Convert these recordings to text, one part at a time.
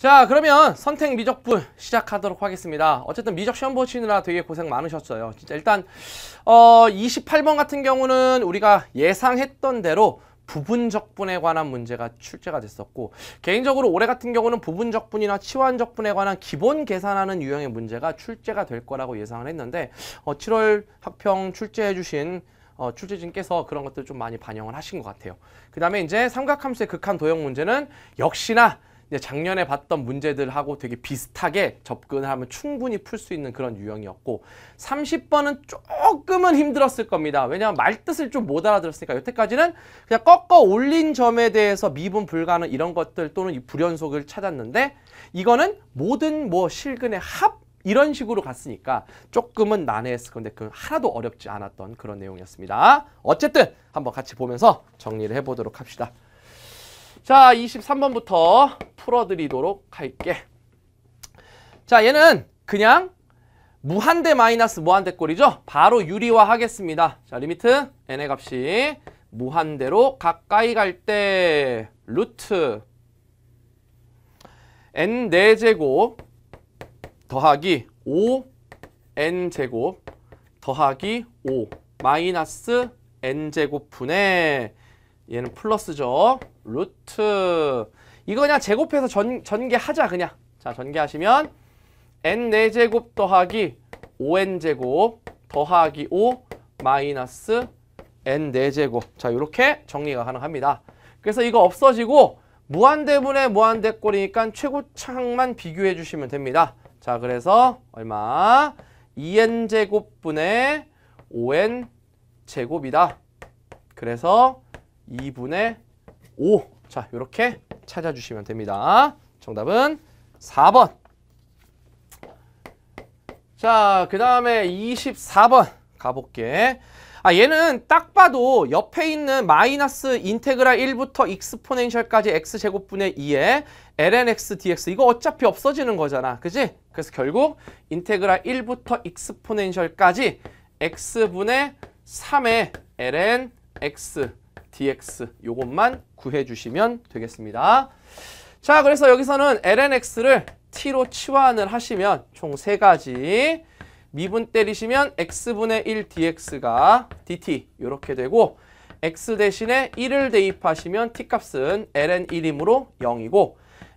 자 그러면 선택 미적분 시작하도록 하겠습니다 어쨌든 미적 시험 보시느라 되게 고생 많으셨어요 진짜 일단 어 28번 같은 경우는 우리가 예상했던 대로 부분적분에 관한 문제가 출제가 됐었고 개인적으로 올해 같은 경우는 부분적분이나 치환적분에 관한 기본 계산하는 유형의 문제가 출제가 될 거라고 예상을 했는데 어 7월 학평 출제해 주신 어, 출제진께서 그런 것들 좀 많이 반영을 하신 것 같아요. 그 다음에 이제 삼각함수의 극한 도형 문제는 역시나 이제 작년에 봤던 문제들하고 되게 비슷하게 접근하면 충분히 풀 수 있는 그런 유형이었고 30번은 조금은 힘들었을 겁니다. 왜냐하면 말뜻을 좀 못 알아들었으니까 여태까지는 그냥 꺾어 올린 점에 대해서 미분 불가능 이런 것들 또는 이 불연속을 찾았는데 이거는 모든 뭐 실근의 합 이런 식으로 갔으니까 조금은 난해했을 건데 그 하나도 어렵지 않았던 그런 내용이었습니다. 어쨌든 한번 같이 보면서 정리를 해보도록 합시다. 자, 23번부터 풀어드리도록 할게. 자, 얘는 그냥 무한대 마이너스 무한대 꼴이죠? 바로 유리화 하겠습니다. 자, 리미트 n의 값이 무한대로 가까이 갈 때 루트 n 4제곱 더하기 5 n 제곱 더하기 5 마이너스 n 제곱분의 얘는 플러스죠. 루트. 이거 그냥 제곱해서 전, 전개하자 그냥. 자 전개하시면 n내제곱 네 더하기 5n제곱 더하기 5 마이너스 n내제곱 네 자 이렇게 정리가 가능합니다. 그래서 이거 없어지고 무한대분의 무한대꼴이니까 최고창만 비교해 주시면 됩니다. 자 그래서 얼마? 2n제곱분의 e 5n제곱이다. 그래서 2분의 5. 자, 이렇게 찾아주시면 됩니다. 정답은 4번. 자, 그 다음에 24번 가볼게. 아, 얘는 딱 봐도 옆에 있는 마이너스 인테그랄 1부터 익스포넨셜까지 x제곱분의 2에 lnx dx 이거 어차피 없어지는 거잖아. 그지? 그래서 결국 인테그랄 1부터 익스포넨셜까지 x분의 3에 lnx dx 요것만 구해주시면 되겠습니다. 자, 그래서 여기서는 lnx를 t로 치환을 하시면 총 세 가지 미분 때리시면 x분의 1 dx가 dt 이렇게 되고 x 대신에 1을 대입하시면 t값은 ln1이므로 0이고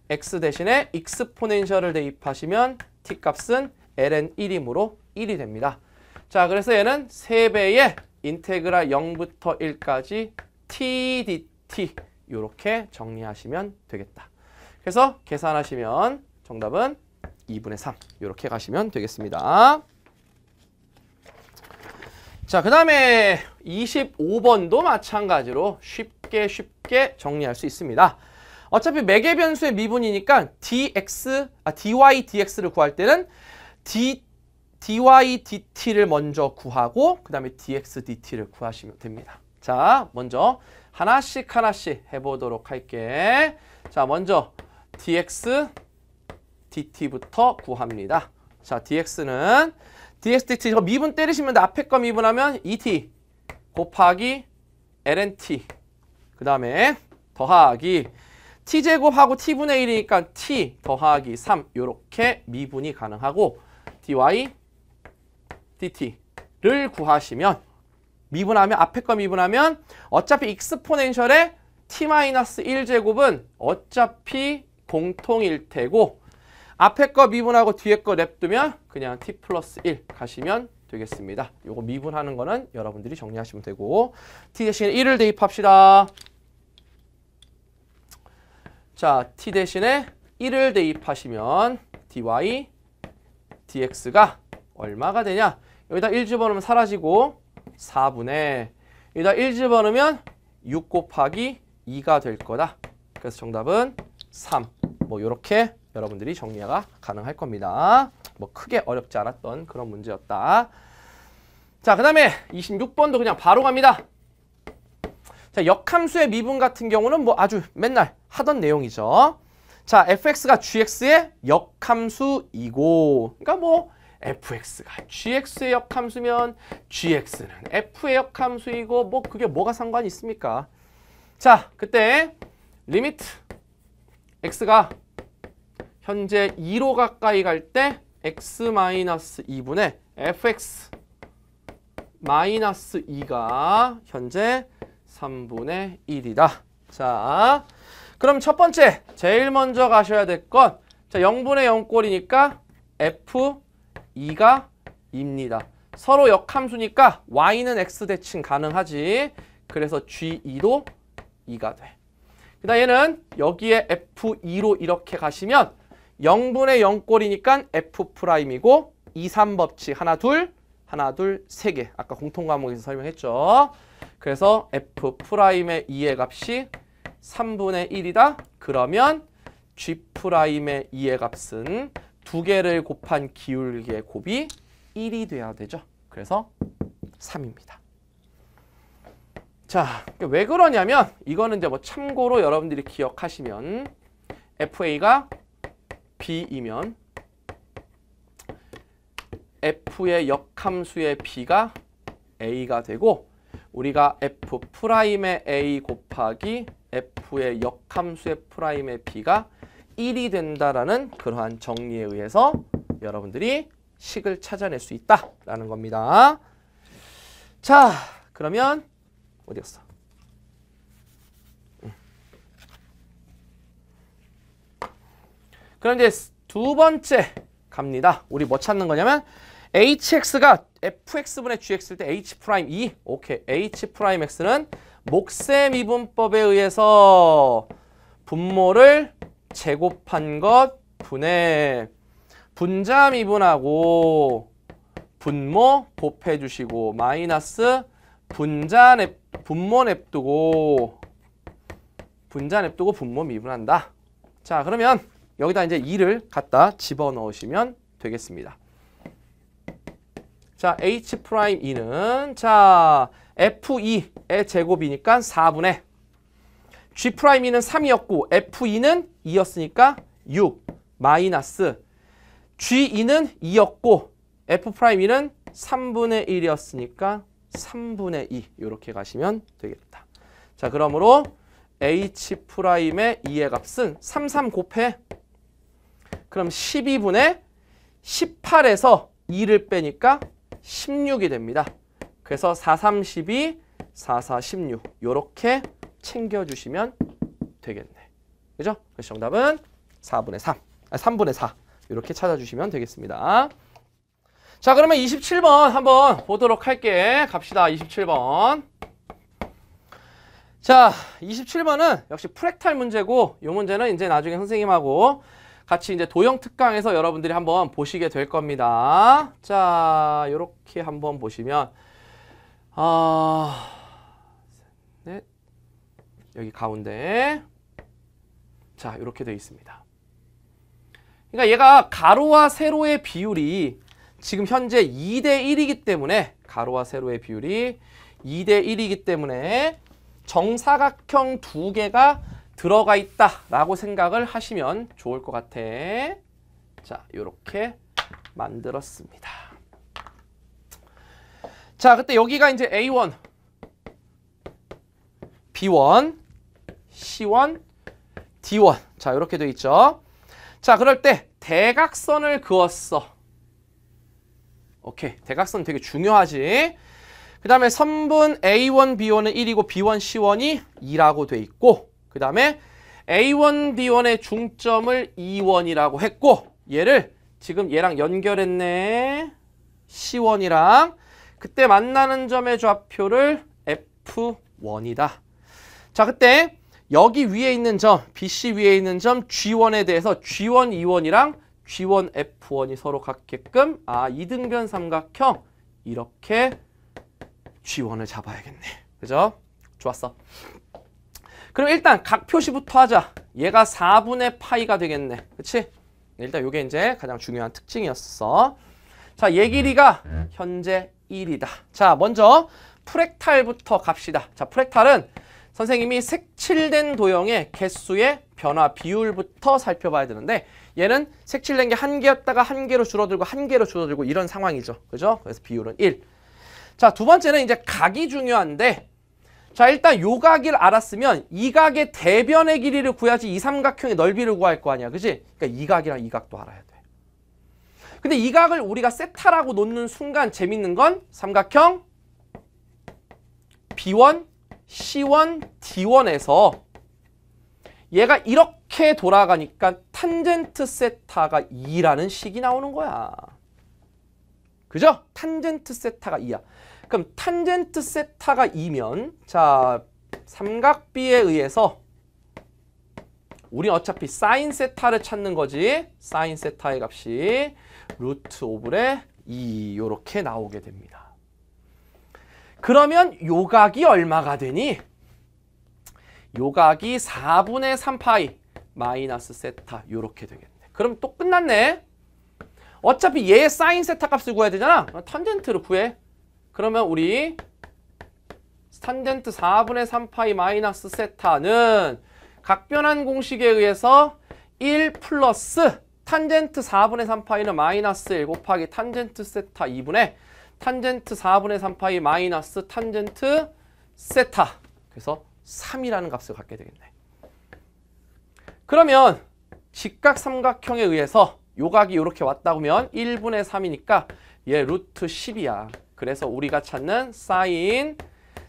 x 대신에 익스포넨셜을 대입하시면 t값은 ln1이므로 1이 됩니다. 자, 그래서 얘는 3배의 인테그라 0부터 1까지 t dt 이렇게 정리하시면 되겠다. 그래서 계산하시면 정답은 2분의 3 이렇게 가시면 되겠습니다. 자, 그 다음에 25번도 마찬가지로 쉽게 쉽게 정리할 수 있습니다. 어차피 매개 변수의 미분이니까 dx, 아, dy, dx를 구할 때는 d, dy, dt를 먼저 구하고 그 다음에 dx, dt를 구하시면 됩니다. 자, 먼저 하나씩 하나씩 해보도록 할게. 자, 먼저 dx dt부터 구합니다. 자, dx는 dx dt 이거 미분 때리시면 돼. 앞에 거 미분하면 et 곱하기 lnt 그 다음에 더하기 t제곱하고 t분의 1이니까 t 더하기 3 이렇게 미분이 가능하고 dy dt를 구하시면 미분하면 앞에 거 미분하면 어차피 익스포넨셜의 t-1 제곱은 어차피 공통일 테고 앞에 거 미분하고 뒤에 거냅두면 그냥 t 플러스 1 가시면 되겠습니다. 요거 미분하는 거는 여러분들이 정리하시면 되고 t 대신에 1을 대입합시다. 자, t 대신에 1을 대입하시면 dy dx가 얼마가 되냐? 여기다 1 집어넣으면 사라지고 4분의 1기다1 집어넣으면 6 곱하기 2가 될 거다. 그래서 정답은 3. 뭐 이렇게 여러분들이 정리가 가능할 겁니다. 뭐 크게 어렵지 않았던 그런 문제였다. 자, 그 다음에 26번도 그냥 바로 갑니다. 자, 역함수의 미분 같은 경우는 뭐 아주 맨날 하던 내용이죠. 자, fx가 gx의 역함수이고 그러니까 뭐 fx가 gx의 역함수면 gx는 f의 역함수이고 뭐 그게 뭐가 상관이 있습니까? 자, 그때 리미트 x가 현재 2로 가까이 갈 때 x 2분의 fx 2가 현재 3분의 1이다. 자, 그럼 첫 번째 제일 먼저 가셔야 될 건 자, 0분의 0꼴이니까 f 2가 2입니다. 서로 역함수니까 y는 x 대칭 가능하지. 그래서 g2도 2가 돼. 그 다음 얘는 여기에 f2로 이렇게 가시면 0분의 0꼴이니까 f'이고 프라임 2, 3법칙 하나, 둘, 하나, 둘, 세 개. 아까 공통 과목에서 설명했죠. 그래서 f'의 프라임 2의 값이 3분의 1이다. 그러면 g'의 프라임 2의 값은 두 개를 곱한 기울기의 곱이 1이 돼야 되죠. 그래서 3입니다. 자, 왜 그러냐면 이거는 이제 뭐 참고로 여러분들이 기억하시면 FA가 B이면 F의 역함수의 B가 A가 되고 우리가 F 프라임의 A 곱하기 F의 역함수의 프라임의 B가 1이 된다라는 그러한 정리에 의해서 여러분들이 식을 찾아낼 수 있다라는 겁니다. 자, 그러면 어디 갔어? 그럼 이제 두 번째 갑니다. 우리 뭐 찾는 거냐면 hx가 fx분의 gx일 때 h 프라임 2 오케이 h 프라임 x는 목셈 이분법에 의해서 분모를 제곱한 것 분의 분자 미분하고 분모 곱해 주시고 마이너스 분자 냅, 분모 냅두고 분자 냅두고 분모 미분한다. 자 그러면 여기다 이제 2를 갖다 집어넣으시면 되겠습니다. 자 h 프라임 2는 자 f2의 e 제곱이니까 4분의 G'는 프라임 3이었고 F2는 2였으니까 6 마이너스 G2는 2였고 F'2는 프라임 3분의 1이었으니까 3분의 2 이렇게 가시면 되겠다. 자 그러므로 H'의 프라임 2의 값은 33 곱해 그럼 12분의 18에서 2를 빼니까 16이 됩니다. 그래서 4, 3, 12, 4, 4, 16 이렇게 챙겨주시면 되겠네. 그죠? 그래서 정답은 4분의 3, 아, 3분의 4 이렇게 찾아주시면 되겠습니다. 자 그러면 27번 한번 보도록 할게. 갑시다 27번. 자 27번은 역시 프랙탈 문제고 이 문제는 이제 나중에 선생님하고 같이 이제 도형 특강에서 여러분들이 한번 보시게 될 겁니다. 자, 이렇게 한번 보시면 아, 어... 넷, 여기 가운데 자 이렇게 되어 있습니다. 그러니까 얘가 가로와 세로의 비율이 지금 현재 2대 1이기 때문에 가로와 세로의 비율이 2대 1이기 때문에 정사각형 두 개가 들어가 있다라고 생각을 하시면 좋을 것 같아. 자, 이렇게 만들었습니다. 자, 그때 여기가 이제 A1, B1, C원, d 1 자, 이렇게 돼 있죠. 자, 그럴 때 대각선을 그었어. 오케이, 대각선 되게 중요하지. 그 다음에 선분 A1, B1은 1이고 B1, C1이 2라고 돼 있고 그 다음에 A1, B1의 중점을 e 1이라고 했고 얘를 지금 얘랑 연결했네 C1이랑 그때 만나는 점의 좌표를 F1이다 자 그때 여기 위에 있는 점, BC 위에 있는 점 G1에 대해서 G1, E1이랑 G1, F1이 서로 같게끔 아, 이등변 삼각형 이렇게 G1을 잡아야겠네. 그죠? 좋았어. 그럼 일단 각 표시부터 하자. 얘가 4분의 파이가 되겠네. 그치? 일단 요게 이제 가장 중요한 특징이었어. 자, 얘 길이가 현재 1이다. 자, 먼저 프랙탈부터 갑시다. 자, 프랙탈은 선생님이 색칠된 도형의 개수의 변화 비율부터 살펴봐야 되는데 얘는 색칠된 게 한 개였다가 한 개로 줄어들고 한 개로 줄어들고 이런 상황이죠. 그죠? 그래서 비율은 1. 자, 두 번째는 이제 각이 중요한데 자, 일단 요 각을 알았으면 이 각의 대변의 길이를 구해야지 이 삼각형의 넓이를 구할 거 아니야. 그지? 그러니까 이 각이랑 이 각도 알아야 돼. 근데 이 각을 우리가 세타라고 놓는 순간 재밌는 건 삼각형 B1 C1, D1에서 얘가 이렇게 돌아가니까 탄젠트 세타가 2라는 식이 나오는 거야. 그죠? 탄젠트 세타가 2야. 그럼 탄젠트 세타가 2면 자 삼각비에 의해서 우리 어차피 사인 세타를 찾는 거지. 사인 세타의 값이 루트 오브레 2 e, 이렇게 나오게 됩니다. 그러면 요각이 얼마가 되니? 요각이 4분의 3파이 마이너스 세타 요렇게 되겠네. 그럼 또 끝났네. 어차피 얘 사인 세타 값을 구해야 되잖아. 탄젠트를 구해. 그러면 우리 탄젠트 4분의 3파이 마이너스 세타는 각변한 공식에 의해서 1 플러스 탄젠트 4분의 3파이는 마이너스 1 곱하기 탄젠트 세타 2분의 탄젠트 4분의 3파이 마이너스 탄젠트 세타. 그래서 3이라는 값을 갖게 되겠네. 그러면 직각 삼각형에 의해서 요각이 이렇게 왔다 보면 1분의 3이니까 얘 루트 10이야. 그래서 우리가 찾는 사인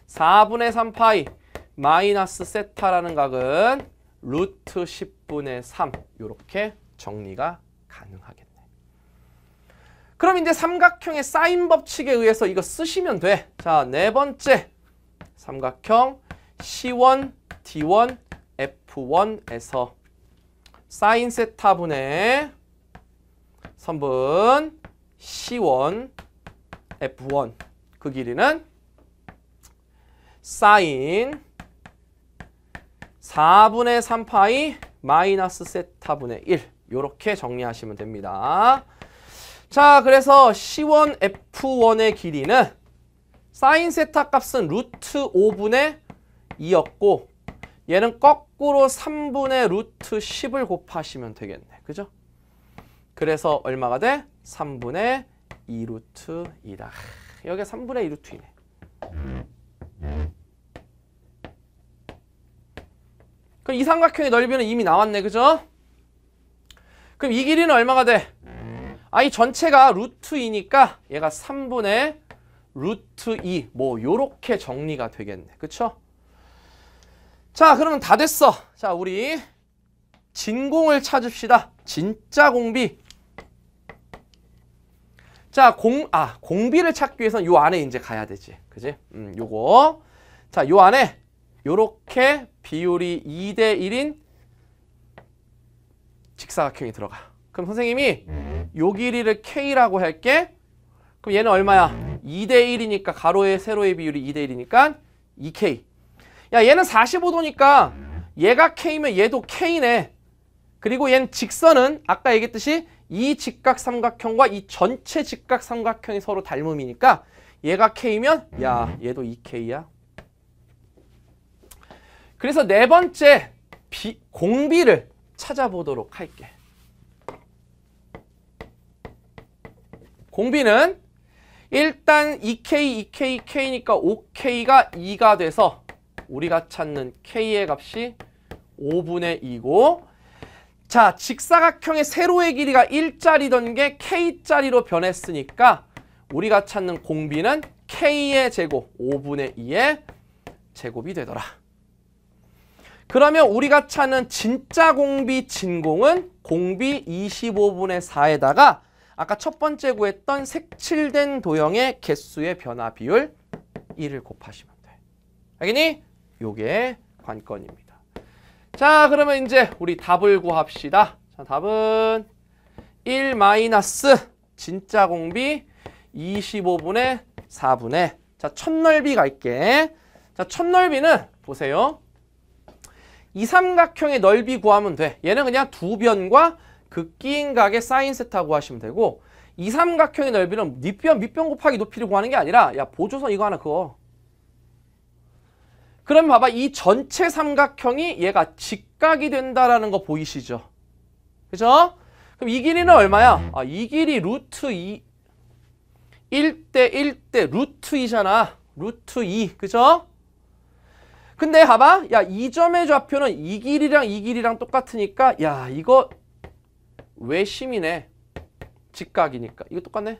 4분의 3파이 마이너스 세타라는 각은 루트 10분의 3 이렇게 정리가 가능하겠 그럼 이제 삼각형의 사인 법칙에 의해서 이거 쓰시면 돼. 자, 네 번째. 삼각형 C1, D1, F1에서 사인 세타분의 선분 C1, F1 그 길이는 사인 4분의 3파이 마이너스 세타분의 1 이렇게 정리하시면 됩니다. 자, 그래서 C1, F1의 길이는 사인 세타 값은 루트 5분의 2였고 얘는 거꾸로 3분의 루트 10을 곱하시면 되겠네. 그죠? 그래서 얼마가 돼? 3분의 2루트 2다. 여기 3분의 2루트 2네. 그럼 이 삼각형의 넓이는 이미 나왔네. 그죠? 그럼 이 길이는 얼마가 돼? 아, 이 전체가 루트 2니까 얘가 3분의 루트 2, 뭐 요렇게 정리가 되겠네. 그쵸? 자, 그러면 다 됐어. 자, 우리 진공을 찾읍시다. 진짜 공비. 자, 공, 아, 공비를 찾기 위해선 요 안에 이제 가야 되지. 그지? 음, 요거. 자, 요 안에 요렇게 비율이 2대 1인 직사각형이 들어가. 그럼 선생님이 요 길이를 K라고 할게. 그럼 얘는 얼마야? 2대 1이니까 가로의 세로의 비율이 2대 1이니까 2K. 야 얘는 45도니까 얘가 K면 얘도 K네. 그리고 얘는 직선은 아까 얘기했듯이 이 직각 삼각형과 이 전체 직각 삼각형이 서로 닮음이니까 얘가 K면 야 얘도 2K야. 그래서 네 번째 비, 공비를 찾아보도록 할게. 공비는 일단 2K, 2K, K니까 5K가 2가 돼서 우리가 찾는 K의 값이 5분의 2고 자, 직사각형의 세로의 길이가 1짜리던 게 K짜리로 변했으니까 우리가 찾는 공비는 K의 제곱, 5분의 2의 제곱이 되더라. 그러면 우리가 찾는 진짜 공비 진공은 공비 25분의 4에다가 아까 첫 번째 구했던 색칠된 도형의 개수의 변화 비율 1을 곱하시면 돼. 알겠니? 요게 관건입니다. 자, 그러면 이제 우리 답을 구합시다. 자, 답은 1 마이너스 진짜 공비 25분의 4분의 자, 첫 넓이 갈게. 자, 첫 넓이는 보세요. 이 삼각형의 넓이 구하면 돼. 얘는 그냥 두 변과 극기인각의 그 사인 세타고 하시면 되고 이 삼각형의 넓이는 밑변 밑변 곱하기 높이를 구하는 게 아니라 야 보조선 이거 하나 그거 그럼 봐봐 이 전체 삼각형이 얘가 직각이 된다라는 거 보이시죠 그죠? 그럼 이 길이는 얼마야? 아, 이 길이 루트 2 1대 1대 루트 2잖아 루트 2 그죠? 근데 봐봐 야 이 점의 좌표는 이 길이랑 이 길이랑 똑같으니까 야 이거 외심이네. 직각이니까. 이거 똑같네.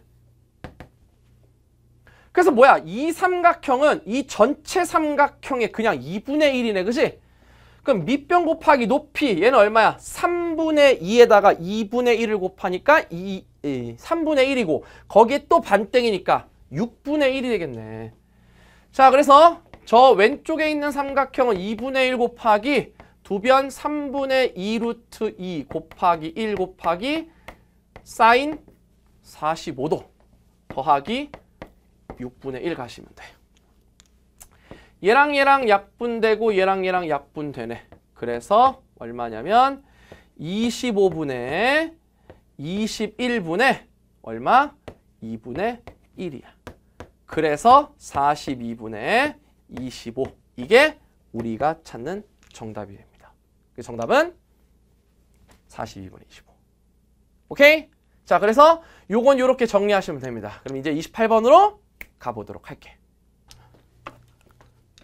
그래서 뭐야? 이 삼각형은 이 전체 삼각형의 그냥 2분의 1이네. 그치 그럼 밑변 곱하기 높이 얘는 얼마야? 3분의 2에다가 2분의 1을 곱하니까 2, 3분의 1이고 거기에 또 반땡이니까 6분의 1이 되겠네. 자 그래서 저 왼쪽에 있는 삼각형은 2분의 1 곱하기 두변 3분의 2 루트 2 곱하기 1 곱하기 사인 45도 더하기 6분의 1 가시면 돼요. 얘랑 얘랑 약분되고 얘랑 얘랑 약분되네. 그래서 얼마냐면 25분의 21분의 얼마? 2분의 1이야. 그래서 42분의 25. 이게 우리가 찾는 정답이에요. 그 정답은 42분의 25. 오케이? 자, 그래서 요건 요렇게 정리하시면 됩니다. 그럼 이제 28번으로 가보도록 할게.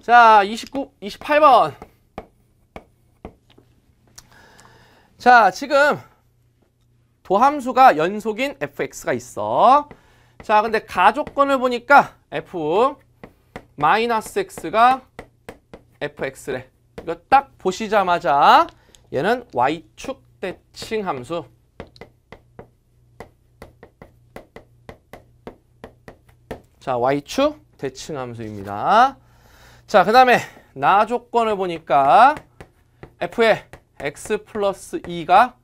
자, 29, 28번. 자, 지금 도함수가 연속인 fx가 있어. 자, 근데 가족권을 보니까 f 마이너스 x가 fx래. 이거 딱 보시자마자 얘는 y축 대칭 함수 자 y축 대칭 함수입니다. 자, 그 다음에 나 조건을 보니까 f의 x 플러스 2가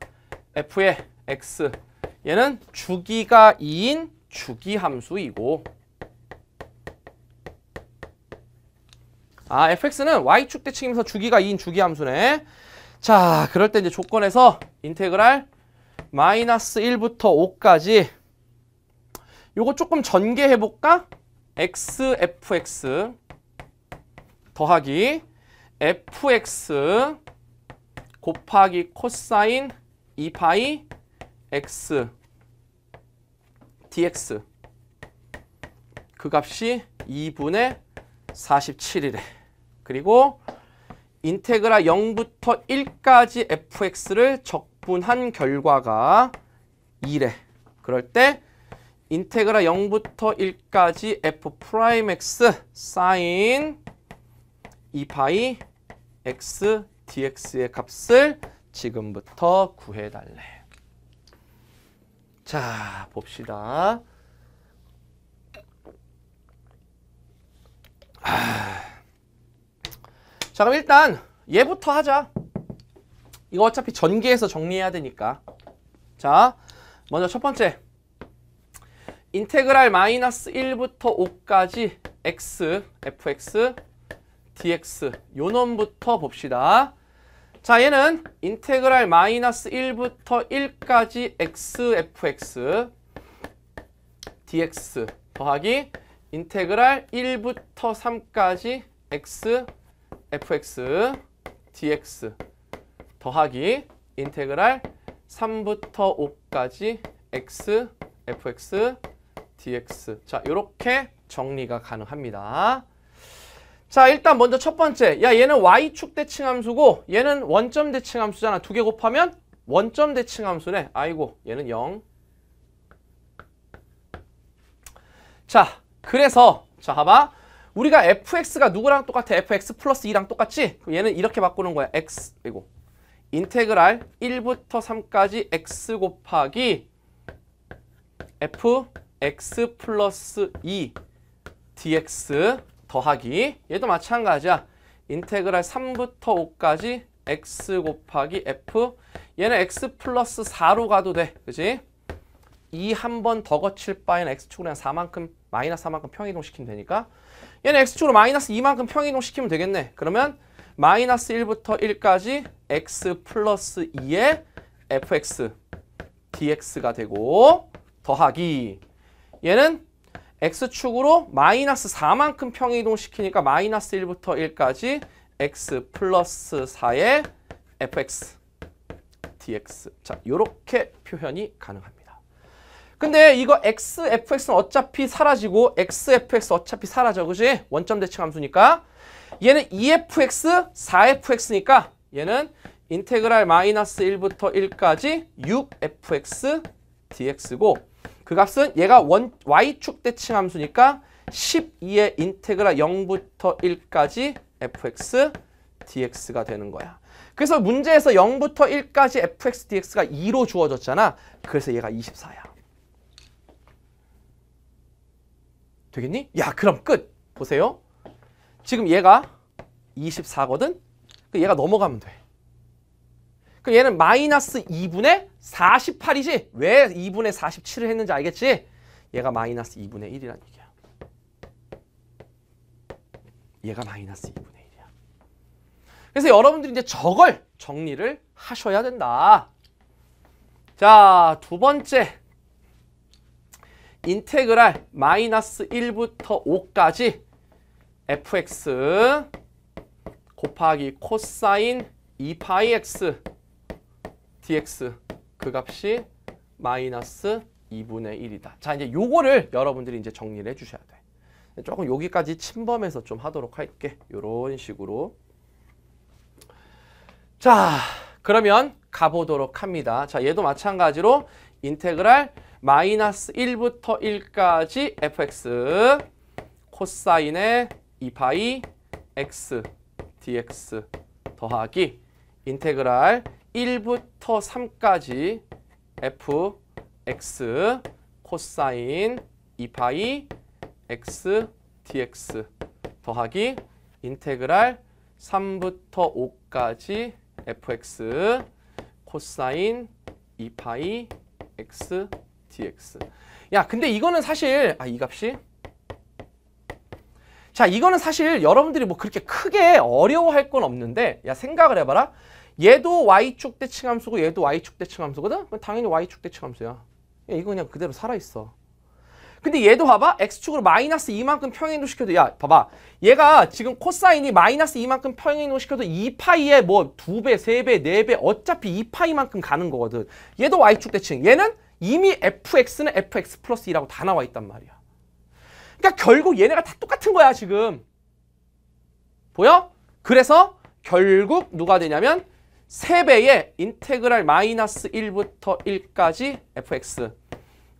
f의 x 얘는 주기가 2인 주기 함수이고 아, fx는 y축 대칭이면서 주기가 2인 주기 함수네. 자, 그럴 때 이제 조건에서 인테그랄 마이너스 1부터 5까지 요거 조금 전개해 볼까? x fx 더하기 fx 곱하기 코사인 2파이 x dx 그 값이 2분의 47이래. 그리고 인테그라 0부터 1까지 fx를 적분한 결과가 2래. 그럴 때 인테그라 0부터 1까지 f 프라임 x 사인 2파이 x dx의 값을 지금부터 구해달래. 자, 봅시다. 아... 자 그럼 일단 얘부터 하자 이거 어차피 전기에서 정리해야 되니까 자 먼저 첫 번째 인테그랄 마이너스 1부터 5까지 x, fx, dx 요 놈부터 봅시다 자 얘는 인테그랄 마이너스 1부터 1까지 x, fx, dx 더하기 인테그랄 1부터 3까지 x, fx dx 더하기 인테그랄 3부터 5까지 x fx dx 자 이렇게 정리가 가능합니다. 자 일단 먼저 첫 번째 야 얘는 y축 대칭함수고 얘는 원점 대칭함수잖아 두 개 곱하면 원점 대칭함수네 아이고 얘는 0 자 그래서 자 봐봐 우리가 fx가 누구랑 똑같아? fx 플러스 2랑 똑같지? 그럼 얘는 이렇게 바꾸는 거야. x, 이고 인테그랄 1부터 3까지 x 곱하기 fx 플러스 2 dx 더하기 얘도 마찬가지야. 인테그랄 3부터 5까지 x 곱하기 f 얘는 x 플러스 4로 가도 돼. 그지? 2한번 더 거칠 바에는 x축으로 그냥 4만큼 마이너스 4만큼 평이동시키면 되니까 얘는 x축으로 마이너스 2만큼 평이동 시키면 되겠네. 그러면 마이너스 1부터 1까지 x 플러스 2의 fx dx가 되고 더하기 얘는 x축으로 마이너스 4만큼 평이동 시키니까 마이너스 1부터 1까지 x 플러스 4의 fx dx 자 이렇게 표현이 가능합니다. 근데 이거 xfx는 어차피 사라지고 xfx 어차피 사라져 그지? 원점 대칭 함수니까 얘는 2fx, e 4fx니까 얘는 인테그랄 마이너스 1부터 1까지 6fx dx고 그 값은 얘가 원, y축 대칭 함수니까 12의 인테그랄 0부터 1까지 fx dx가 되는 거야. 그래서 문제에서 0부터 1까지 fx dx가 2로 주어졌잖아. 그래서 얘가 24야. 되겠니? 야 그럼 끝! 보세요. 지금 얘가 24거든? 얘가 넘어가면 돼. 그럼 얘는 마이너스 2분의 48이지. 왜 2분의 47을 했는지 알겠지? 얘가 마이너스 2분의 1이란 얘기야. 얘가 마이너스 2분의 1이야. 그래서 여러분들이 이제 저걸 정리를 하셔야 된다. 자, 두 번째. 인테그랄 마이너스 1부터 5까지 fx 곱하기 코사인 2파이 x dx 그 값이 마이너스 2분의 1이다. 자 이제 요거를 여러분들이 이제 정리를 해주셔야 돼. 조금 여기까지 침범해서 좀 하도록 할게. 요런 식으로. 자 그러면 가보도록 합니다. 자 얘도 마찬가지로 인테그랄 마이너스 1부터 1까지 fx 코사인의 2파이 x dx 더하기 인테그랄 1부터 3까지 fx 코사인 2파이 x dx 더하기 인테그랄 3부터 5까지 fx 코사인 2파이 x dx. 야, 근데 이거는 사실 아, 이 값이 자, 이거는 사실 여러분들이 뭐 그렇게 크게 어려워할 건 없는데 야, 생각을 해 봐라. 얘도 y축 대칭 함수고 얘도 y축 대칭 함수거든? 그럼 당연히 y축 대칭 함수야. 야, 이거 그냥 그대로 살아 있어. 근데 얘도 봐봐 x축으로 마이너스 2만큼 평행이동시켜도 야 봐봐 얘가 지금 코사인이 마이너스 2만큼 평행이동시켜도 2파이에 뭐 2배, 3배, 4배 어차피 2파이만큼 가는 거거든 얘도 y축 대칭 얘는 이미 fx는 fx 플러스 2라고 다 나와 있단 말이야. 그러니까 결국 얘네가 다 똑같은 거야 지금. 보여? 그래서 결국 누가 되냐면 3배의 인테그랄 마이너스 1부터 1까지 fx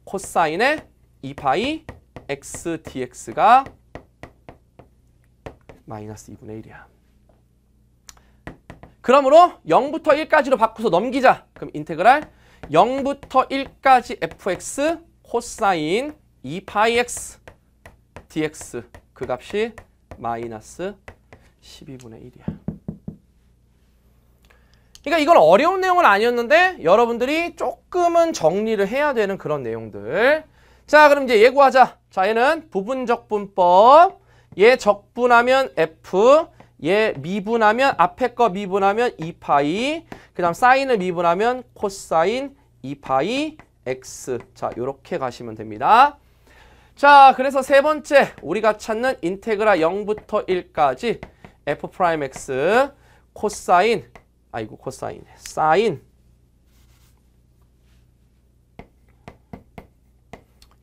코사인의 2파이 x dx가 마이너스 2분의 1이야. 그러므로 0부터 1까지로 바꿔서 넘기자. 그럼 인테그랄 0부터 1까지 fx 코사인 2파이x dx 그 값이 마이너스 12분의 1이야. 그러니까 이건 어려운 내용은 아니었는데 여러분들이 조금은 정리를 해야 되는 그런 내용들. 자 그럼 이제 예고하자. 자 얘는 부분적분법. 얘 적분하면 f. 얘 미분하면 앞에 거 미분하면 2파이 그 다음 사인을 미분하면 코사인 2파이 x 자 이렇게 가시면 됩니다. 자 그래서 세 번째 우리가 찾는 인테그라 0부터 1까지 f 프라임 x 코사인 아이고 코사인 사인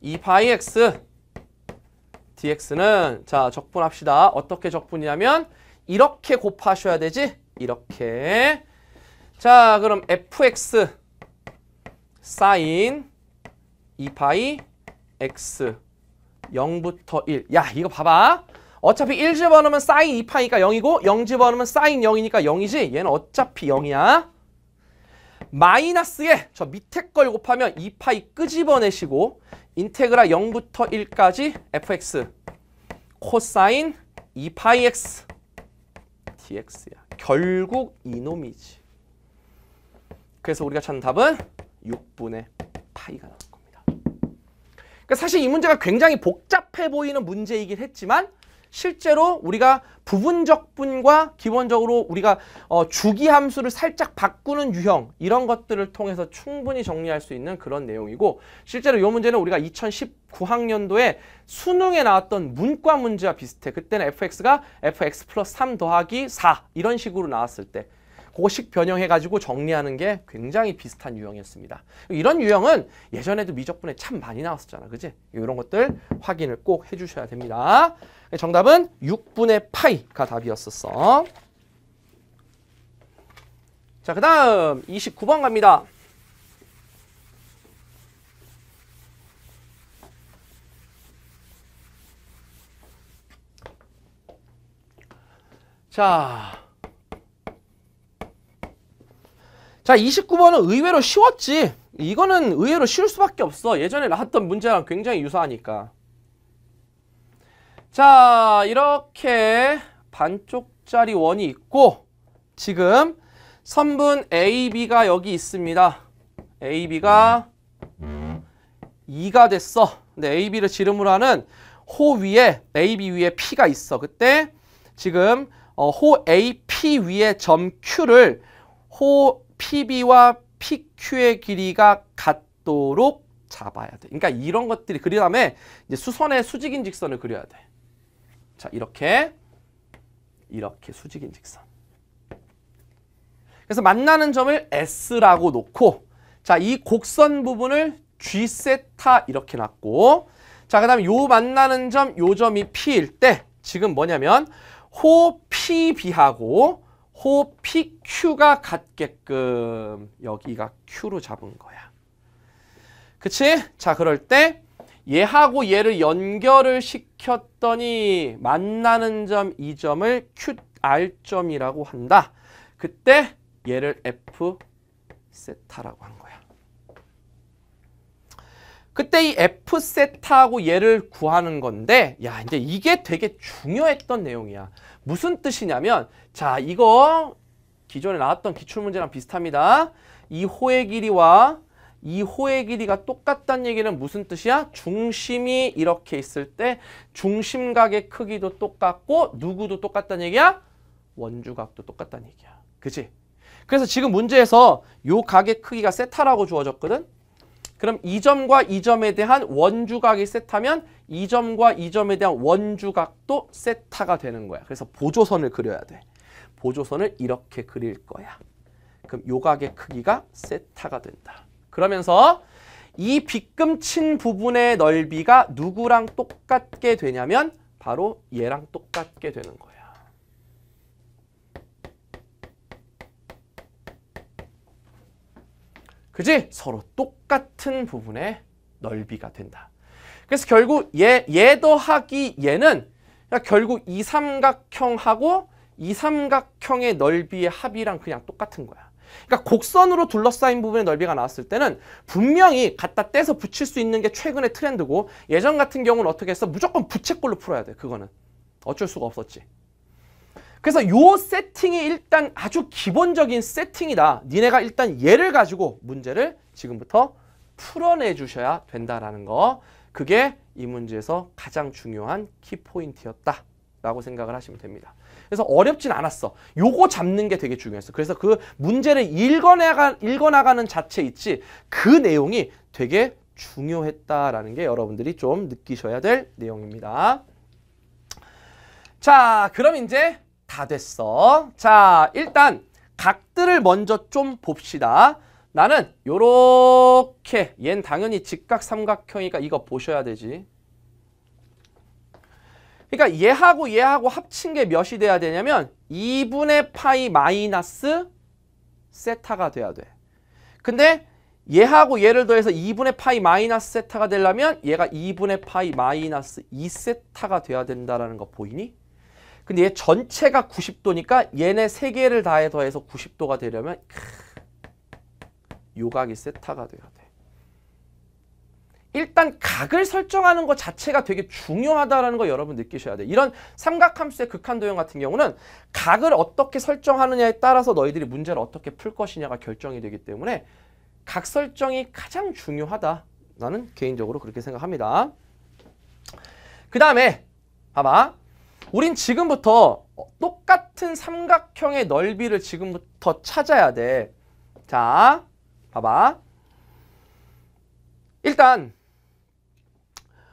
2파이 x dx는 자 적분합시다. 어떻게 적분이냐면 이렇게 곱하셔야 되지? 이렇게 자, 그럼 fx 사인 2파이 x 0부터 1. 야, 이거 봐봐. 어차피 1 집어넣으면 사인 2파이니까 0이고 0 집어넣으면 사인 0이니까 0이지. 얘는 어차피 0이야. 마이너스에 저 밑에 걸 곱하면 2파이 끄집어내시고 인테그라 0부터 1까지 fx 코사인 2파이 x dx야. 결국 이놈이지. 그래서 우리가 찾는 답은 6분의 파이가 나온 겁니다. 그러니까 사실 이 문제가 굉장히 복잡해 보이는 문제이긴 했지만 실제로 우리가 부분적 분과 기본적으로 우리가 어, 주기 함수를 살짝 바꾸는 유형 이런 것들을 통해서 충분히 정리할 수 있는 그런 내용이고 실제로 이 문제는 우리가 2019학년도에 수능에 나왔던 문과 문제와 비슷해 그때는 fx가 fx 플러스 3 더하기 4 이런 식으로 나왔을 때 고씩 변형해가지고 정리하는 게 굉장히 비슷한 유형이었습니다. 이런 유형은 예전에도 미적분에 참 많이 나왔었잖아. 그지? 이런 것들 확인을 꼭 해주셔야 됩니다. 정답은 6분의 파이가 답이었었어. 자, 그 다음 29번 갑니다. 자, 자 29번은 의외로 쉬웠지 이거는 의외로 쉬울 수밖에 없어 예전에 나왔던 문제랑 굉장히 유사하니까 자 이렇게 반쪽짜리 원이 있고 지금 선분 AB가 여기 있습니다 AB가 2가 됐어 근데 AB를 지름으로 하는 호 위에 AB 위에 P가 있어 그때 지금 어, 호 AP 위에 점 Q를 호 PB와 PQ의 길이가 같도록 잡아야 돼. 그러니까 이런 것들이 그리 다음에 이제 수선의 수직인 직선을 그려야 돼. 자, 이렇게 이렇게 수직인 직선. 그래서 만나는 점을 S라고 놓고 자, 이 곡선 부분을 G 세타 이렇게 놨고 자, 그다음에 요 만나는 점, 요 점이 P일 때 지금 뭐냐면 호 PB하고 호피큐가 같게끔 여기가 Q로 잡은 거야. 그치? 자 그럴 때 얘하고 얘를 연결을 시켰더니 만나는 점 이점을 QR점이라고 한다. 그때 얘를 F 세타라고 한 거야. 그때 이 F 세타하고 얘를 구하는 건데 야 이제 이게 되게 중요했던 내용이야. 무슨 뜻이냐면 자 이거 기존에 나왔던 기출문제랑 비슷합니다. 이 호의 길이와 이 호의 길이가 똑같다는 얘기는 무슨 뜻이야? 중심이 이렇게 있을 때 중심각의 크기도 똑같고 누구도 똑같다는 얘기야? 원주각도 똑같다는 얘기야. 그치? 그래서 지금 문제에서 요 각의 크기가 세타라고 주어졌거든? 그럼 이점과이점에 대한 원주각이 세타면 이점과이점에 대한 원주각도 세타가 되는 거야. 그래서 보조선을 그려야 돼. 보조선을 이렇게 그릴 거야. 그럼 요각의 크기가 세타가 된다. 그러면서 이 빗금친 부분의 넓이가 누구랑 똑같게 되냐면 바로 얘랑 똑같게 되는 거예요. 그지? 서로 똑같은 부분의 넓이가 된다. 그래서 결국 얘, 얘 더하기 얘는 결국 이 삼각형하고 이 삼각형의 넓이의 합이랑 그냥 똑같은 거야. 그러니까 곡선으로 둘러싸인 부분의 넓이가 나왔을 때는 분명히 갖다 떼서 붙일 수 있는 게 최근의 트렌드고 예전 같은 경우는 어떻게 했어? 무조건 부채꼴로 풀어야 돼, 그거는. 어쩔 수가 없었지. 그래서 요 세팅이 일단 아주 기본적인 세팅이다. 니네가 일단 얘를 가지고 문제를 지금부터 풀어내 주셔야 된다라는 거. 그게 이 문제에서 가장 중요한 키포인트였다. 라고 생각을 하시면 됩니다. 그래서 어렵진 않았어. 요거 잡는 게 되게 중요했어. 그래서 그 문제를 읽어내가 읽어나가는 자체 있지 그 내용이 되게 중요했다라는 게 여러분들이 좀 느끼셔야 될 내용입니다. 자, 그럼 이제 다 됐어. 자, 일단 각들을 먼저 좀 봅시다. 나는 요렇게 얜 당연히 직각 삼각형이니까 이거 보셔야 되지. 그러니까 얘하고 얘하고 합친 게 몇이 돼야 되냐면 2분의 파이 마이너스 세타가 돼야 돼. 근데 얘하고 얘를 더해서 2분의 파이 마이너스 세타가 되려면 얘가 2분의 파이 마이너스 2세타가 돼야 된다는거 보이니? 근데 얘 전체가 90도니까 얘네 세 개를 다해 더해서 90도가 되려면 크, 요각이 세타가 돼야 돼. 일단 각을 설정하는 것 자체가 되게 중요하다라는 거 여러분 느끼셔야 돼. 이런 삼각함수의 극한 도형 같은 경우는 각을 어떻게 설정하느냐에 따라서 너희들이 문제를 어떻게 풀 것이냐가 결정이 되기 때문에 각 설정이 가장 중요하다. 나는 개인적으로 그렇게 생각합니다. 그 다음에 봐봐. 우린 지금부터 똑같은 삼각형의 넓이를 지금부터 찾아야 돼. 자, 봐봐. 일단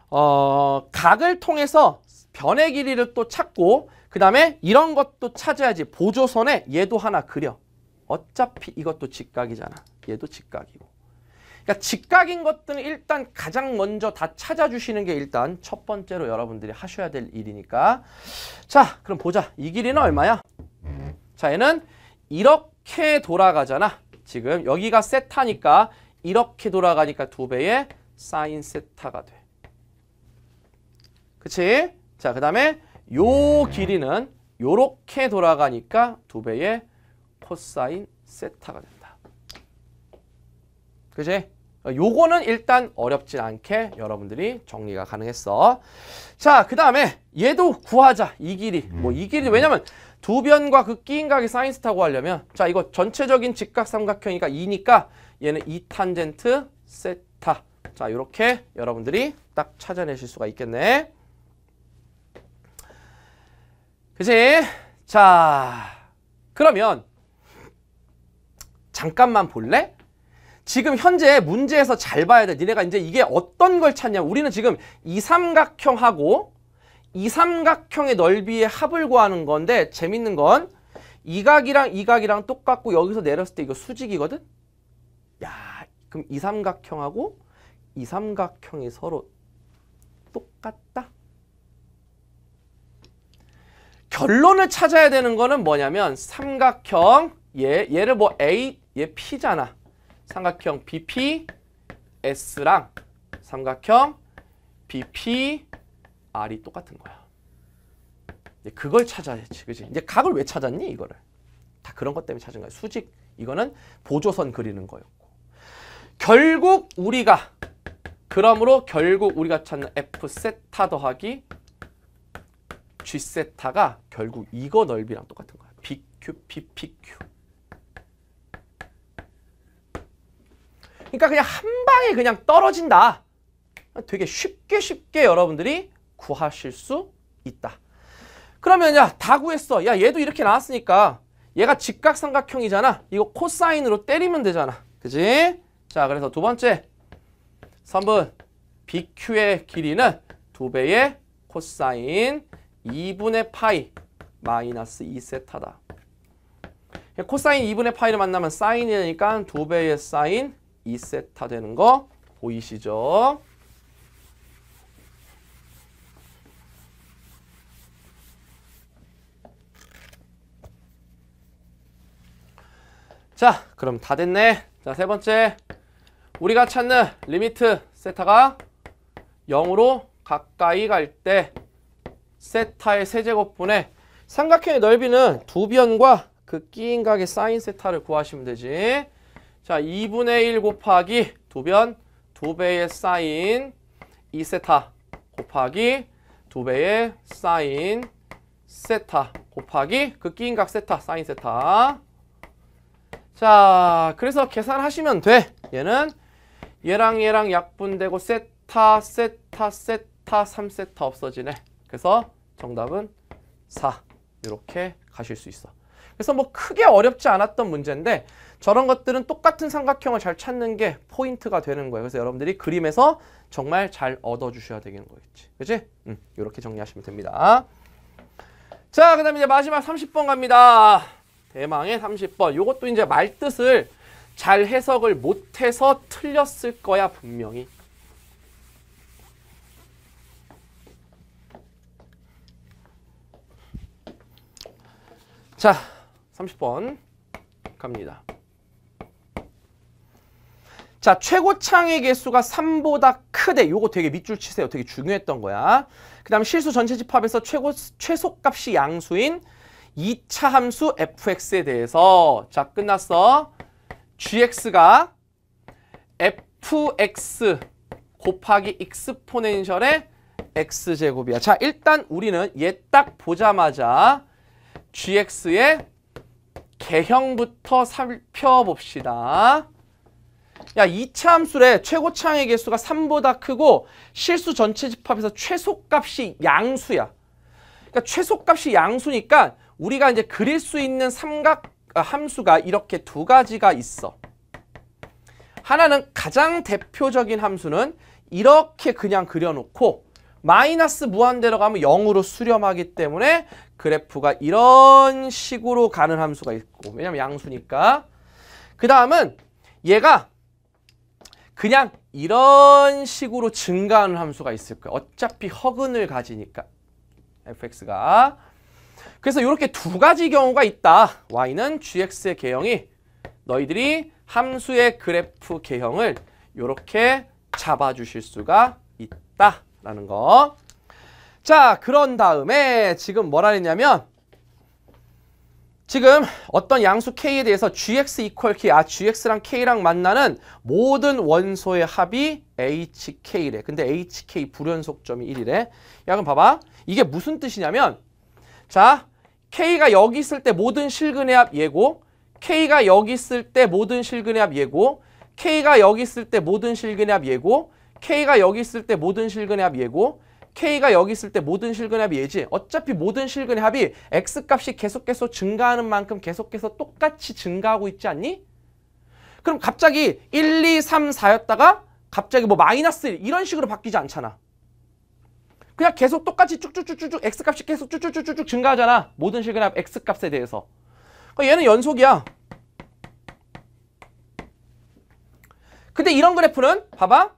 어, 각을 통해서 변의 길이를 또 찾고 그 다음에 이런 것도 찾아야지. 보조선에 얘도 하나 그려. 어차피 이것도 직각이잖아. 얘도 직각이고. 그러니까 직각인 것들은 일단 가장 먼저 다 찾아주시는 게 일단 첫 번째로 여러분들이 하셔야 될 일이니까 자 그럼 보자 이 길이는 얼마야? 자 얘는 이렇게 돌아가잖아 지금 여기가 세타니까 이렇게 돌아가니까 두 배의 사인 세타가 돼 그치? 자그 다음에 요 길이는 요렇게 돌아가니까 두 배의 코사인 세타가 된다 그지? 어, 요거는 일단 어렵진 않게 여러분들이 정리가 가능했어. 자, 그 다음에 얘도 구하자. 이 길이. 뭐 이 길이 음. 왜냐면 두 변과 그끼인각이 사인스타고 하려면 자, 이거 전체적인 직각삼각형이니까 2니까 얘는 2탄젠트 세타. 자, 이렇게 여러분들이 딱 찾아내실 수가 있겠네. 그지? 자, 그러면 잠깐만 볼래? 지금 현재 문제에서 잘 봐야 돼. 니네가 이제 이게 어떤 걸 찾냐. 우리는 지금 이 삼각형하고 이 삼각형의 넓이의 합을 구하는 건데 재밌는 건 이 각이랑 이 각이랑 똑같고 여기서 내렸을 때 이거 수직이거든? 야, 그럼 이 삼각형하고 이 삼각형이 서로 똑같다? 결론을 찾아야 되는 거는 뭐냐면 삼각형 얘, 얘를 뭐 A, 얘 P잖아. 삼각형 BPS랑 삼각형 BPR이 똑같은 거야. 그걸 찾아야지, 그지? 이제 각을 왜 찾았니, 이거를? 다 그런 것 때문에 찾은 거야. 수직, 이거는 보조선 그리는 거였고. 결국 우리가, 그러므로 결국 우리가 찾는 F세타 더하기 G세타가 결국 이거 넓이랑 똑같은 거야. BQ, PPQ. 그러니까 그냥 한 방에 그냥 떨어진다. 되게 쉽게 쉽게 여러분들이 구하실 수 있다. 그러면 야, 다 구했어. 야, 얘도 이렇게 나왔으니까 얘가 직각삼각형이잖아. 이거 코사인으로 때리면 되잖아. 그지? 자, 그래서 두 번째 3분 BQ의 길이는 두배의 코사인 2분의 파이 마이너스 2세타다. 코사인 2분의 파이를 만나면 사인이니까 두배의 사인 2세타 되는 거 보이시죠? 자, 그럼 다 됐네. 자, 세 번째. 우리가 찾는 리미트 세타가 0으로 가까이 갈 때 세타의 세제곱분의 삼각형의 넓이는 두 변과 그 끼인 각의 사인 세타를 구하시면 되지. 자, 2분의 1 곱하기 두변 두배의 사인 2세타 곱하기 두배의 사인 세타 곱하기 그 끼인각 세타 사인 세타 자 그래서 계산하시면 돼 얘는 얘랑 얘랑 약분되고 세타 세타 세타 3세타 없어지네 그래서 정답은 4 이렇게 가실 수 있어 그래서 뭐 크게 어렵지 않았던 문제인데 저런 것들은 똑같은 삼각형을 잘 찾는 게 포인트가 되는 거예요. 그래서 여러분들이 그림에서 정말 잘 얻어주셔야 되는 거겠지. 그치? 음, 이렇게 정리하시면 됩니다. 자, 그 다음에 이제 마지막 30번 갑니다. 대망의 30번. 이것도 이제 말뜻을 잘 해석을 못해서 틀렸을 거야, 분명히. 자, 30번 갑니다. 자, 최고창의 개수가 3보다 크대. 요거 되게 밑줄 치세요. 되게 중요했던 거야. 그 다음 실수 전체 집합에서 최고, 최소값이 양수인 2차 함수 fx에 대해서 자, 끝났어. gx가 fx 곱하기 익스포넨셜의 x제곱이야. 자, 일단 우리는 얘 딱 보자마자 gx의 개형부터 살펴봅시다. 야 2차 함수의 최고차 항의 개수가 3보다 크고 실수 전체 집합에서 최소값이 양수야. 그러니까 최소값이 양수니까 우리가 이제 그릴 수 있는 삼각 아, 함수가 이렇게 두 가지가 있어. 하나는 가장 대표적인 함수는 이렇게 그냥 그려놓고 마이너스 무한대로 가면 0으로 수렴하기 때문에 그래프가 이런 식으로 가는 함수가 있고 왜냐면 양수니까 그 다음은 얘가 그냥 이런 식으로 증가하는 함수가 있을 거예요. 어차피 허근을 가지니까 fx가 그래서 이렇게 두 가지 경우가 있다. y는 gx의 개형이 너희들이 함수의 그래프 개형을 이렇게 잡아주실 수가 있다라는 거. 자, 그런 다음에 지금 뭐라 했냐면 지금 어떤 양수 k에 대해서 gx 이퀄 k, 아 gx랑 k랑 만나는 모든 원소의 합이 hk래. 근데 hk 불연속점이 1이래. 야 그럼 봐봐. 이게 무슨 뜻이냐면 자 k가 여기 있을 때 모든 실근의 합 예고 k가 여기 있을 때 모든 실근의 합 예고 k가 여기 있을 때 모든 실근의 합 예고 k가 여기 있을 때 모든 실근의 합 예고 K가 여기 있을 때 모든 실근합이 얘지 어차피 모든 실근합이 X값이 계속 계속 증가하는 만큼 계속해서 똑같이 증가하고 있지 않니? 그럼 갑자기 1, 2, 3, 4였다가 갑자기 뭐 마이너스 1 이런 식으로 바뀌지 않잖아. 그냥 계속 똑같이 쭉쭉쭉쭉 X값이 계속 쭉쭉쭉쭉 증가하잖아. 모든 실근합 X값에 대해서. 그러니까 얘는 연속이야. 근데 이런 그래프는 봐봐.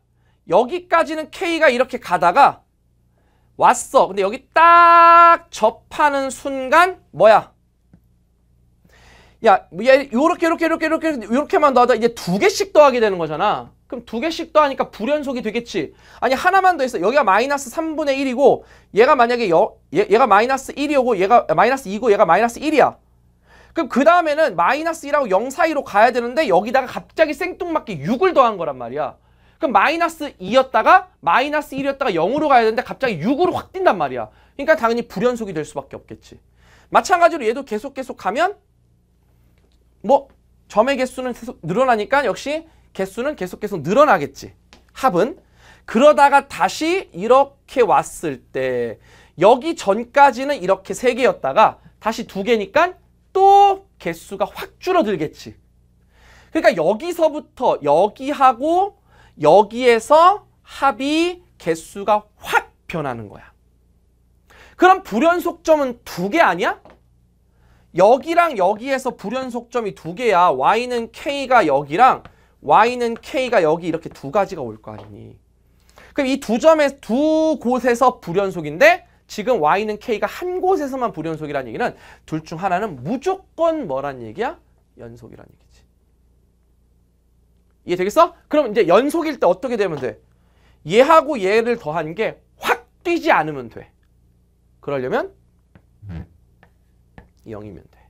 여기까지는 K가 이렇게 가다가 왔어. 근데 여기 딱 접하는 순간 뭐야? 야, 얘 요렇게 요렇게 요렇게 요렇게 요렇게만 더하자 이제 두 개씩 더하게 되는 거잖아. 그럼 두 개씩 더하니까 불연속이 되겠지. 아니 하나만 더 있어. 여기가 마이너스 3분의 1이고 얘가 만약에 여, 얘, 얘가 마이너스 1이고 얘가 마이너스 2고 얘가 마이너스 1이야. 그럼 그 다음에는 마이너스 1하고 0 사이로 가야 되는데 여기다가 갑자기 생뚱맞게 6을 더한 거란 말이야. 그럼 마이너스 2였다가 마이너스 1이었다가 0으로 가야 되는데 갑자기 6으로 확 뛴단 말이야. 그러니까 당연히 불연속이 될 수밖에 없겠지. 마찬가지로 얘도 계속 계속 가면 뭐 점의 개수는 계속 늘어나니까 역시 개수는 계속 계속 늘어나겠지. 합은. 그러다가 다시 이렇게 왔을 때 여기 전까지는 이렇게 3개였다가 다시 2개니까또 개수가 확 줄어들겠지. 그러니까 여기서부터 여기하고 여기에서 합이 개수가 확 변하는 거야. 그럼 불연속점은 두 개 아니야? 여기랑 여기에서 불연속점이 두 개야. y는 k가 여기랑 y는 k가 여기 이렇게 두 가지가 올 거 아니니. 그럼 이 두 점의 두 곳에서 불연속인데 지금 y는 k가 한 곳에서만 불연속이라는 얘기는 둘 중 하나는 무조건 뭐란 얘기야? 연속이라는 얘기야. 이해되겠어? 그럼 이제 연속일 때 어떻게 되면 돼? 얘하고 얘를 더한 게 확 뛰지 않으면 돼. 그러려면 0이면 음. 돼.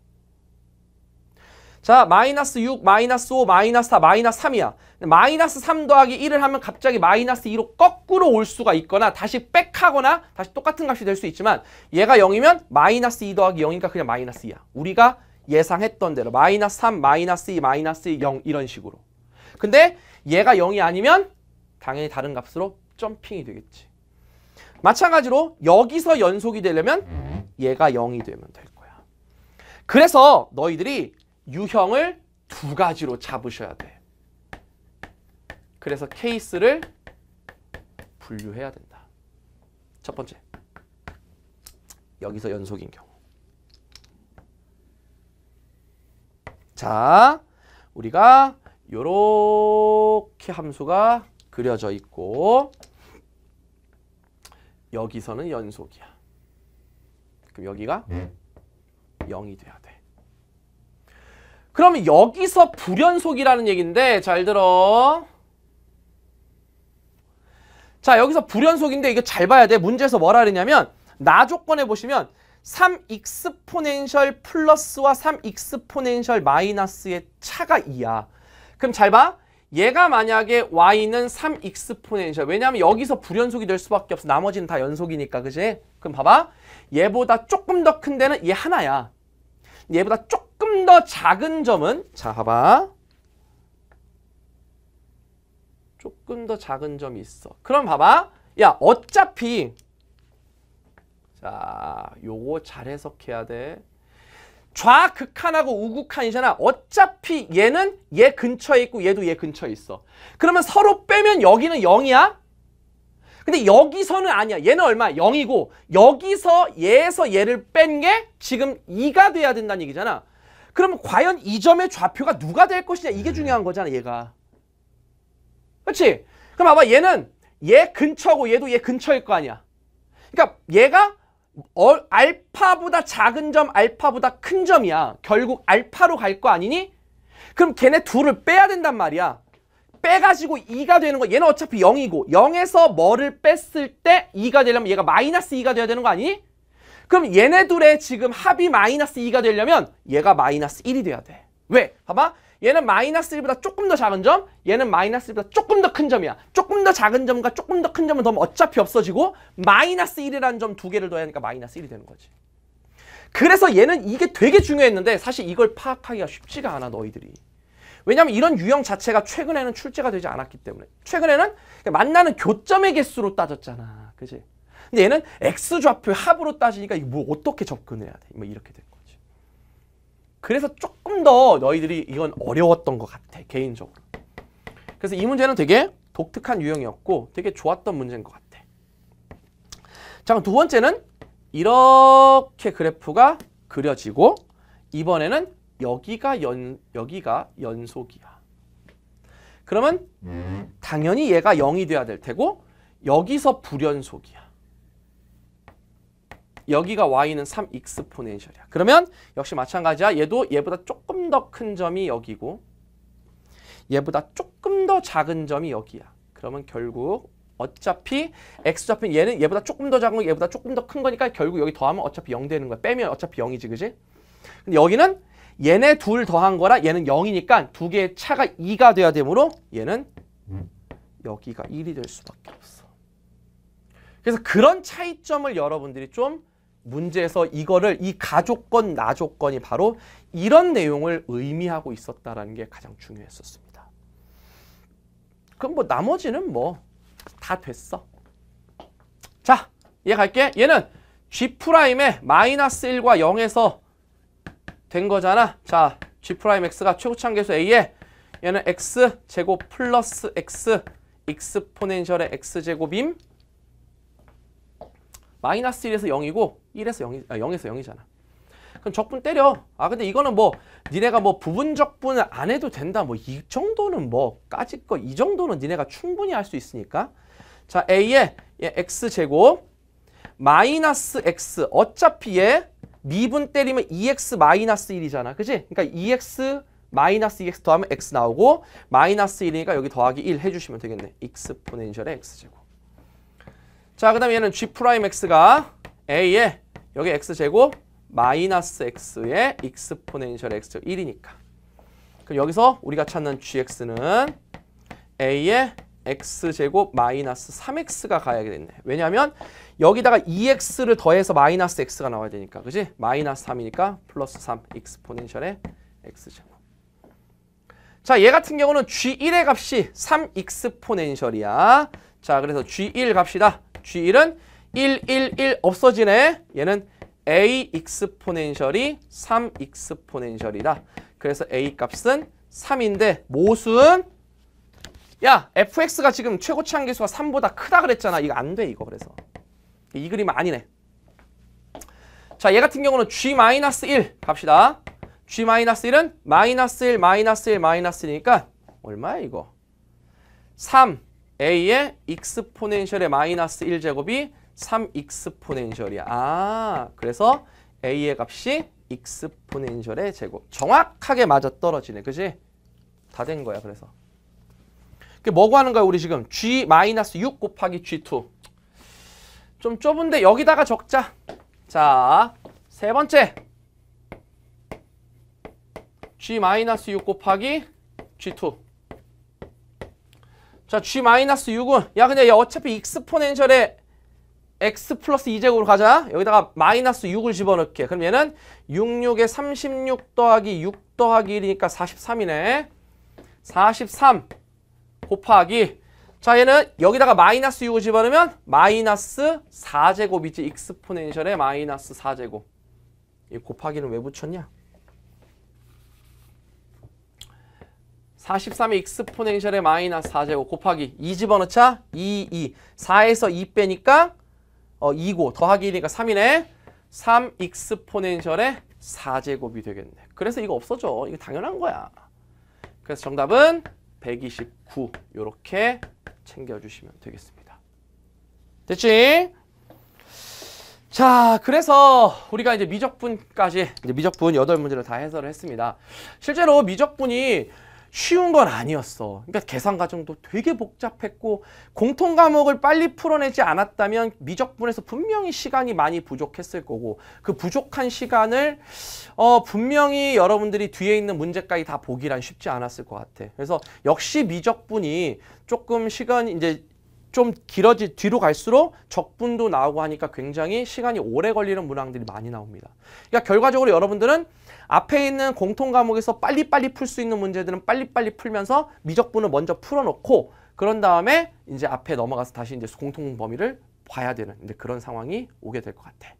자, 마이너스 6, 마이너스 5, 마이너스 4, 마이너스 3이야. 마이너스 3 더하기 1을 하면 갑자기 마이너스 2로 거꾸로 올 수가 있거나 다시 백하거나 다시 똑같은 값이 될 수 있지만 얘가 0이면 마이너스 2 더하기 0이니까 그냥 마이너스 2야. 우리가 예상했던 대로 마이너스 3, 마이너스 2, 마이너스 2, 0 이런 식으로. 근데 얘가 0이 아니면 당연히 다른 값으로 점핑이 되겠지. 마찬가지로 여기서 연속이 되려면 얘가 0이 되면 될 거야. 그래서 너희들이 유형을 두 가지로 잡으셔야 돼. 그래서 케이스를 분류해야 된다. 첫 번째, 여기서 연속인 경우. 자, 우리가 요렇게 함수가 그려져 있고 여기서는 연속이야. 그럼 여기가 0이 돼야 돼. 그럼 여기서 불연속이라는 얘기인데 잘 들어. 자 여기서 불연속인데 이거 잘 봐야 돼. 문제에서 뭐라 그랬냐면 나 조건에 보시면 3익스포넨셜 플러스와 3익스포넨셜 마이너스의 차가 2야. 그럼 잘 봐. 얘가 만약에 y는 3 익스포넨셜 왜냐하면 여기서 불연속이 될 수밖에 없어 나머지는 다 연속이니까 그지? 그럼 봐봐 얘보다 조금 더 큰 데는 얘 하나야 얘보다 조금 더 작은 점은 자 봐봐 조금 더 작은 점이 있어 그럼 봐봐 야 어차피 자 요거 잘 해석해야 돼 좌극한하고 우극한이잖아. 어차피 얘는 얘 근처에 있고 얘도 얘 근처에 있어. 그러면 서로 빼면 여기는 0이야? 근데 여기서는 아니야. 얘는 얼마? 0이고 여기서 얘에서 얘를 뺀 게 지금 2가 돼야 된다는 얘기잖아. 그럼 과연 이 점의 좌표가 누가 될 것이냐 이게 네. 중요한 거잖아 얘가. 그렇지? 그럼 봐봐 얘는 얘 근처고 얘도 얘 근처일 거 아니야. 그러니까 얘가 어, 알파보다 작은 점, 알파보다 큰 점이야. 결국 알파로 갈 거 아니니? 그럼 걔네 둘을 빼야 된단 말이야. 빼가지고 2가 되는 거 얘는 어차피 0이고 0에서 뭐를 뺐을 때 2가 되려면 얘가 마이너스 2가 돼야 되는 거 아니니? 그럼 얘네 둘의 지금 합이 마이너스 2가 되려면 얘가 마이너스 1이 돼야 돼. 왜? 봐봐. 얘는 마이너스 1보다 조금 더 작은 점, 얘는 마이너스 1보다 조금 더 큰 점이야. 조금 더 작은 점과 조금 더 큰 점은 더면 어차피 없어지고 마이너스 1이라는 점 두 개를 더해야 하니까 마이너스 1이 되는 거지. 그래서 얘는 이게 되게 중요했는데 사실 이걸 파악하기가 쉽지가 않아 너희들이. 왜냐하면 이런 유형 자체가 최근에는 출제가 되지 않았기 때문에 최근에는 그러니까 만나는 교점의 개수로 따졌잖아. 그지? 근데 얘는 X좌표 합으로 따지니까 이거 뭐 어떻게 접근해야 돼? 뭐 이렇게 돼. 그래서 조금 더 너희들이 이건 어려웠던 것 같아 개인적으로 그래서 이 문제는 되게 독특한 유형이었고 되게 좋았던 문제인 것 같아 자두 번째는 이렇게 그래프가 그려지고 이번에는 여기가 연 여기가 연속이야 그러면 음. 당연히 얘가 0이 돼야 될 테고 여기서 불연속이야 여기가 y는 3 익스포넨셜이야. 그러면 역시 마찬가지야. 얘도 얘보다 조금 더 큰 점이 여기고 얘보다 조금 더 작은 점이 여기야. 그러면 결국 어차피 x좌표는 얘는 얘보다 조금 더 작은 거 얘보다 조금 더 큰 거니까 결국 여기 더하면 어차피 0 되는 거야. 빼면 어차피 0이지 그지? 근데 여기는 얘네 둘 더한 거라 얘는 0이니까 두 개의 차가 2가 돼야 되므로 얘는 여기가 1이 될 수밖에 없어. 그래서 그런 차이점을 여러분들이 좀 문제에서 이거를 이 가족권 나조건이 바로 이런 내용을 의미하고 있었다라는 게 가장 중요했었습니다. 그럼 뭐 나머지는 뭐 다 됐어. 자, 얘 갈게. 얘는 G'의 프라임 마이너스 1과 0에서 된 거잖아. 자, G'X가 프라임 최고창계수 A에 얘는 X제곱 플러스 X 익스포넨셜의 X제곱임 마이너스 1에서 0이고 1에서 0이, 아, 0에서 0이잖아. 그럼 적분 때려. 아 근데 이거는 뭐 니네가 뭐 부분 적분을 안 해도 된다. 뭐 이 정도는 뭐 까짓 거 이 정도는 니네가 충분히 할 수 있으니까. 자 A의 예, X제곱 마이너스 X 어차피 에 미분 때리면 2X e 마이너스 1이잖아. 그지? 그러니까 2X e 마이너스 2X e 더하면 X 나오고 마이너스 1이니까 여기 더하기 1 해주시면 되겠네. 익스포넨셜의 X제곱. 자, 그 다음에 얘는 G'X가 A의 여기 X제곱 마이너스 X의 익스포넨셜 X 죠 1이니까 그럼 여기서 우리가 찾는 GX는 A의 X제곱 마이너스 3X가 가야겠네 되 왜냐하면 여기다가 2X를 더해서 마이너스 X가 나와야 되니까 그지? 마이너스 3이니까 플러스 3 익스포넨셜의 X제곱 자, 얘 같은 경우는 G1의 값이 3익스포넨셜이야. 자, 그래서 G1 갑시다. G1은 1, 1, 1 없어지네. 얘는 a 익스포넨셜이 3 익스포넨셜이다. 그래서 a 값은 3인데 모순 야 fx가 지금 최고치 한계수가 3보다 크다 그랬잖아. 이거 안 돼 이거 그래서. 이 그림 아니네. 자, 얘 같은 경우는 g-1 갑시다. g-1은 마이너스 1, 마이너스 1, 마이너스 1, 1이니까 얼마야 이거? 3, a의 익스포넨셜의 마이너스 1제곱이 3익스포넨셜이야. 아, 그래서 a의 값이 익스포넨셜의 제곱. 정확하게 맞아떨어지네. 그지? 다 된 거야, 그래서. 그게 뭐고 하는 거야, 우리 지금? g 마이너스 곱하기 g2. 좀 좁은데 여기다가 적자. 자, 세 번째. g 마이너스 곱하기 g2. 자, G 마이너스 6은 야 그냥 야 어차피 익스포넨셜에 x 플러스 2제곱으로 가자. 여기다가 마이너스 6을 집어넣게. 그럼 얘는 66에 36 더하기 6 더하기 1이니까 43이네. 43 곱하기 자 얘는 여기다가 마이너스 6을 집어넣으면 마이너스 4제곱이지 익스포넨셜에 마이너스 4제곱 이 곱하기는 왜 붙였냐? 43의 익스포넨셜의 마이너스 4제곱 곱하기 2 집어넣자 2, 2 4에서 2 빼니까 어, 2고 더하기 1이니까 3이네 3 익스포넨셜의 4제곱이 되겠네 그래서 이거 없어져 이거 당연한 거야 그래서 정답은 129 이렇게 챙겨주시면 되겠습니다 됐지? 자, 그래서 우리가 이제 미적분까지 이제 미적분 8문제를 다 해설을 했습니다. 실제로 미적분이 쉬운 건 아니었어. 그러니까 계산 과정도 되게 복잡했고 공통 과목을 빨리 풀어내지 않았다면 미적분에서 분명히 시간이 많이 부족했을 거고 그 부족한 시간을 어 분명히 여러분들이 뒤에 있는 문제까지 다 보기란 쉽지 않았을 것 같아. 그래서 역시 미적분이 조금 시간 이제 좀 길어지 뒤로 갈수록 적분도 나오고 하니까 굉장히 시간이 오래 걸리는 문항들이 많이 나옵니다. 그러니까 결과적으로 여러분들은 앞에 있는 공통 과목에서 빨리빨리 풀 수 있는 문제들은 빨리빨리 풀면서 미적분을 먼저 풀어놓고 그런 다음에 이제 앞에 넘어가서 다시 이제 공통 범위를 봐야 되는 그런 상황이 오게 될 것 같아. 요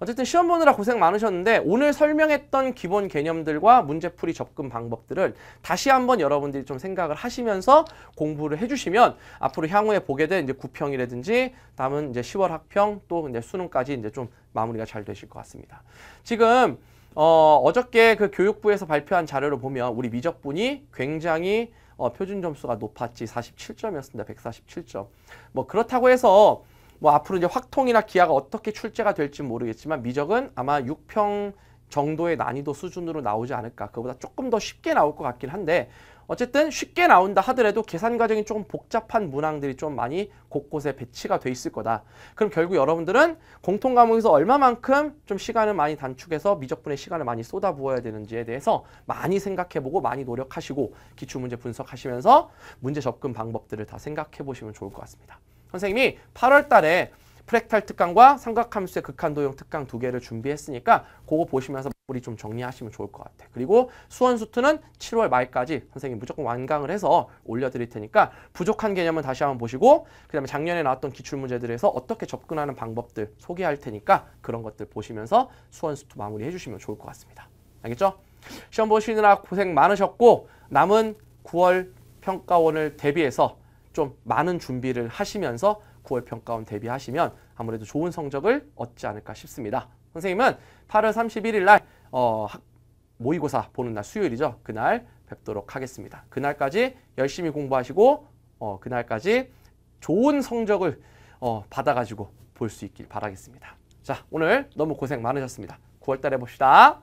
어쨌든 시험 보느라 고생 많으셨는데 오늘 설명했던 기본 개념들과 문제풀이 접근 방법들을 다시 한번 여러분들이 좀 생각을 하시면서 공부를 해주시면 앞으로 향후에 보게 된 이제 구평이라든지 다음은 이제 10월 학평 또 이제 수능까지 이제 좀 마무리가 잘 되실 것 같습니다. 지금 어, 어저께 그 교육부에서 발표한 자료를 보면 우리 미적분이 굉장히 어, 표준 점수가 높았지 47점이었습니다. 147점. 뭐 그렇다고 해서 뭐 앞으로 이제 확통이나 기아가 어떻게 출제가 될지 모르겠지만 미적은 아마 6평 정도의 난이도 수준으로 나오지 않을까. 그보다 조금 더 쉽게 나올 것 같긴 한데 어쨌든 쉽게 나온다 하더라도 계산 과정이 조금 복잡한 문항들이 좀 많이 곳곳에 배치가 돼 있을 거다. 그럼 결국 여러분들은 공통 과목에서 얼마만큼 좀 시간을 많이 단축해서 미적분의 시간을 많이 쏟아부어야 되는지에 대해서 많이 생각해보고 많이 노력하시고 기출문제 분석하시면서 문제 접근 방법들을 다 생각해보시면 좋을 것 같습니다. 선생님이 8월 달에 프랙탈 특강과 삼각함수의 극한 도형 특강 두 개를 준비했으니까 그거 보시면서 우리 좀 정리하시면 좋을 것 같아. 그리고 수원수트는 7월 말까지 선생님 무조건 완강을 해서 올려드릴 테니까 부족한 개념은 다시 한번 보시고 그 다음에 작년에 나왔던 기출문제들에서 어떻게 접근하는 방법들 소개할 테니까 그런 것들 보시면서 수원수트 마무리 해주시면 좋을 것 같습니다. 알겠죠? 시험 보시느라 고생 많으셨고 남은 9월 평가원을 대비해서 좀 많은 준비를 하시면서 9월 평가원 대비하시면 아무래도 좋은 성적을 얻지 않을까 싶습니다. 선생님은 8월 31일 날 어, 모의고사 보는 날 수요일이죠. 그날 뵙도록 하겠습니다. 그날까지 열심히 공부하시고 어, 그날까지 좋은 성적을 어, 받아가지고 볼 수 있길 바라겠습니다. 자, 오늘 너무 고생 많으셨습니다. 9월달에 봅시다.